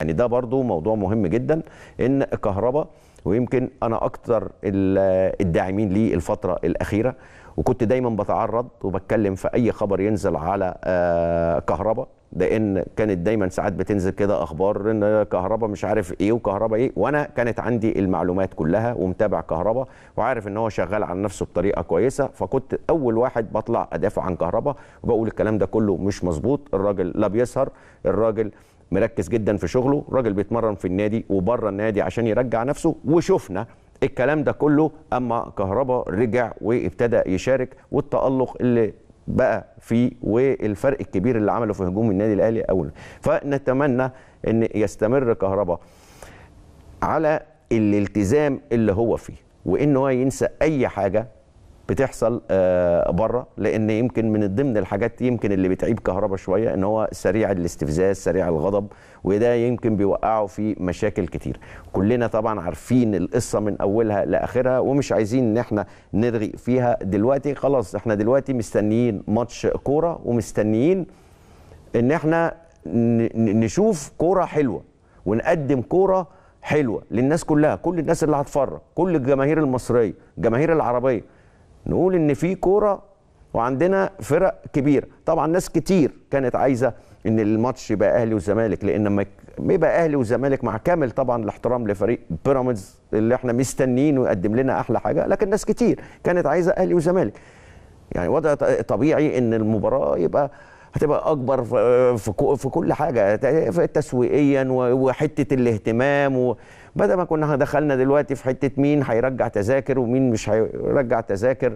يعني ده برضو موضوع مهم جدا ان الكهرباء ويمكن انا اكتر الداعمين لي الفتره الاخيره وكنت دايما بتعرض وبتكلم في اي خبر ينزل على آه، كهرباء لان كانت دايما ساعات بتنزل كده اخبار ان كهرباء مش عارف ايه وكهرباء ايه وانا كانت عندي المعلومات كلها ومتابع كهرباء وعارف ان هو شغال على نفسه بطريقه كويسه فكنت اول واحد بطلع ادافع عن كهرباء وبقول الكلام ده كله مش مظبوط الراجل لا بيسهر الراجل مركز جدا في شغله راجل بيتمرن في النادي وبره النادي عشان يرجع نفسه وشفنا الكلام ده كله اما كهربا رجع وابتدى يشارك والتالق اللي بقى فيه والفرق الكبير اللي عمله في هجوم النادي الاهلي أول فنتمنى ان يستمر كهربا على الالتزام اللي هو فيه وإنه ينسى اي حاجه بتحصل آه، بره لان يمكن من ضمن الحاجات يمكن اللي بتعيب كهربا شويه ان هو سريع الاستفزاز سريع الغضب وده يمكن بيوقعه في مشاكل كتير كلنا طبعا عارفين القصه من اولها لاخرها ومش عايزين ان احنا نرغي فيها دلوقتي خلاص احنا دلوقتي مستنيين ماتش كوره ومستنيين ان احنا نشوف كوره حلوه ونقدم كوره حلوه للناس كلها كل الناس اللي هتفرج كل الجماهير المصريه الجماهير العربيه نقول ان في كوره وعندنا فرق كبيره طبعا ناس كتير كانت عايزه ان الماتش يبقى اهلي وزمالك لان لما يبقى اهلي وزمالك مع كامل طبعا الاحترام لفريق بيراميدز اللي احنا مستنيينه يقدم لنا احلى حاجه لكن ناس كتير كانت عايزه اهلي وزمالك يعني وضع طبيعي ان المباراه يبقى هتبقى اكبر في في كل حاجه تسويقيا وحته الاهتمام بدل ما كنا دخلنا دلوقتي في حته مين هيرجع تذاكر ومين مش هيرجع تذاكر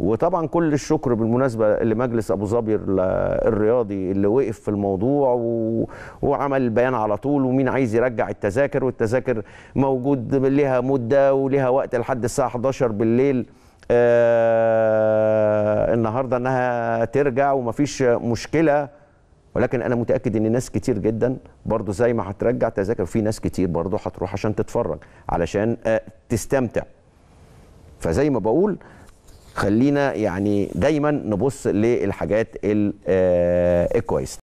وطبعا كل الشكر بالمناسبه لمجلس ابو ظبي الرياضي اللي وقف في الموضوع وعمل البيان على طول ومين عايز يرجع التذاكر والتذاكر موجود ليها مده وليها وقت لحد الساعه 11 بالليل آه النهارده انها ترجع ومفيش مشكله ولكن انا متاكد ان ناس كتير جدا برضو زي ما هترجع تذاكر في ناس كتير برضو هتروح عشان تتفرج علشان آه تستمتع فزي ما بقول خلينا يعني دايما نبص للحاجات آه، الكويسه